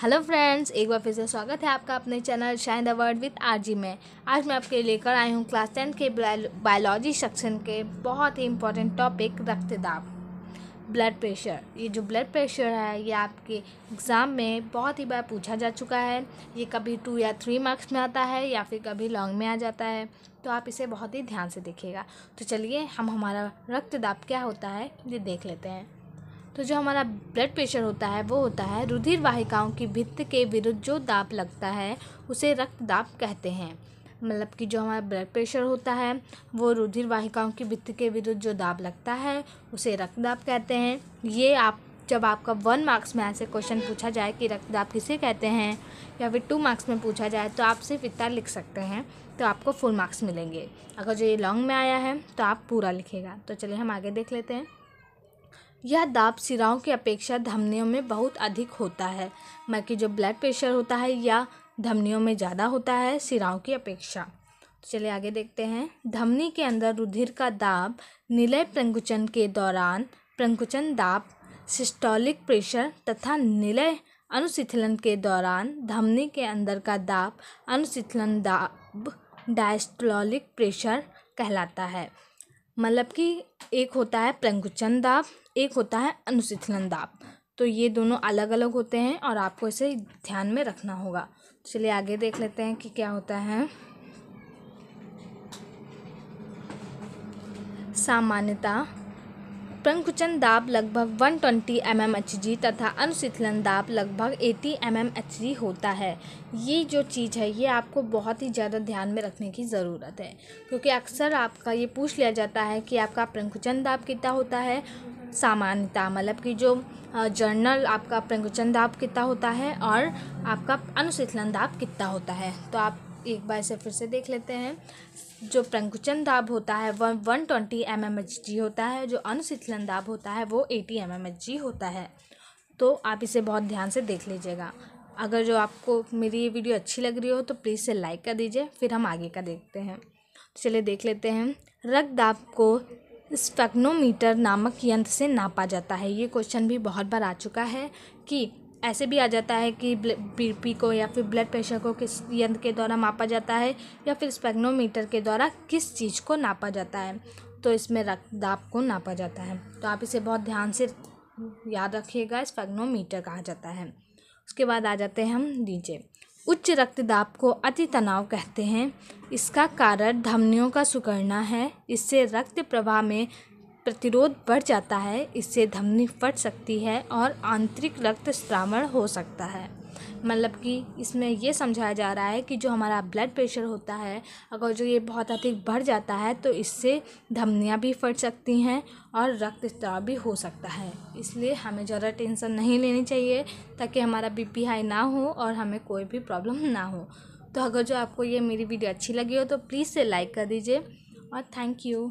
hello friends एक बार फिर से स्वागत है आपका अपने channel shine the world with RG में आज मैं आपके लेकर आई हूँ क्लास टेंथ के बायोलॉजी सेक्शन के बहुत ही इंपॉर्टेंट टॉपिक रक्तदाब ब्लड प्रेशर ये जो ब्लड प्रेशर है ये आपके एग्ज़ाम में बहुत ही बार पूछा जा चुका है ये कभी टू या थ्री मार्क्स में आता है या फिर कभी लॉन्ग में आ जाता है तो आप इसे बहुत ही ध्यान से देखिएगा तो चलिए हम हमारा रक्तदाब क्या होता है ये देख लेते हैं तो जो हमारा ब्लड प्रेशर होता है वो होता है रुधिर वाहिकाओं की भित्त के विरुद्ध जो दाब लगता है उसे रक्त दाब कहते हैं मतलब कि जो हमारा ब्लड प्रेशर होता है वो रुधिर वाहिकाओं की भित्त के विरुद्ध जो दाब लगता है उसे रक्तदाब कहते हैं ये आप जब आपका वन मार्क्स में ऐसे क्वेश्चन पूछा जाए कि रक्तदाब किसे कहते हैं या फिर टू मार्क्स में पूछा जाए तो आप सिर्फ इतना लिख सकते हैं तो आपको फुल मार्क्स मिलेंगे अगर जो ये लॉन्ग में आया है तो आप पूरा लिखेगा तो चलिए हम आगे देख लेते हैं यह दाब सिराओं की अपेक्षा धमनियों में बहुत अधिक होता है बाकी जो ब्लड प्रेशर होता है या धमनियों में ज़्यादा होता है सिराओं की अपेक्षा तो चलिए आगे देखते हैं धमनी के अंदर रुधिर का दाब निलय प्रंकुचन के दौरान प्रंकुचन दाब सिस्टोलिक प्रेशर तथा निलय अनुशिथिलन के दौरान धमनी के अंदर का दाब अनुशिथिलन दाब डायस्टोलिक प्रेशर कहलाता है मतलब कि एक होता है प्रंगुचन दाब एक होता है अनुशिथलन दाब तो ये दोनों अलग अलग होते हैं और आपको इसे ध्यान में रखना होगा चलिए आगे देख लेते हैं कि क्या होता है सामान्यता प्रंकुचन दाब लगभग 120 ट्वेंटी mm तथा अनुशीतलन दाब लगभग 80 mm होता है ये जो चीज़ है ये आपको बहुत ही ज़्यादा ध्यान में रखने की ज़रूरत है क्योंकि अक्सर आपका ये पूछ लिया जाता है कि आपका प्रंकुचन दाब कितना होता है सामान्यता मतलब कि जो जर्नल आपका प्रंकुचन दाब कितना होता है और आपका अनुशीतलन दाब कितना होता है तो आप एक बार से फिर से देख लेते हैं जो प्रंकुचन दाब होता है वह one twenty M M H G होता है जो अनुशीतलन दाब होता है वो eighty M M H G होता है तो आप इसे बहुत ध्यान से देख लीजिएगा अगर जो आपको मेरी ये वीडियो अच्छी लग रही हो तो प्लीज़ से लाइक कर दीजिए फिर हम आगे का देखते हैं तो चलिए देख लेते हैं रक्त दाब को स्पेक्नोमीटर नामक यंत्र से नापा जाता है ये क्वेश्चन भी बहुत बार आ चुका है कि ऐसे भी आ जाता है कि बीपी को या फिर ब्लड प्रेशर को किस यंत्र के द्वारा मापा जाता है या फिर स्पेग्नोमीटर के द्वारा किस चीज़ को नापा जाता है तो इसमें रक्तदाब को नापा जाता है तो आप इसे बहुत ध्यान से याद रखिएगा स्पेग्नोमीटर कहा जाता है उसके बाद आ जाते हैं हम नीचे उच्च रक्तदाब को अति तनाव कहते हैं इसका कारण धमनियों का सुकड़ना है इससे रक्त प्रवाह में प्रतिरोध बढ़ जाता है इससे धमनी फट सकती है और आंतरिक रक्त श्रावण हो सकता है मतलब कि इसमें यह समझाया जा रहा है कि जो हमारा ब्लड प्रेशर होता है अगर जो ये बहुत अधिक बढ़ जाता है तो इससे धमनियाँ भी फट सकती हैं और रक्त स्त्राव भी हो सकता है इसलिए हमें ज़्यादा टेंशन नहीं लेनी चाहिए ताकि हमारा बी पी हाई ना हो और हमें कोई भी प्रॉब्लम ना हो तो अगर जो आपको ये मेरी वीडियो अच्छी लगी हो तो प्लीज़ से लाइक कर दीजिए और थैंक यू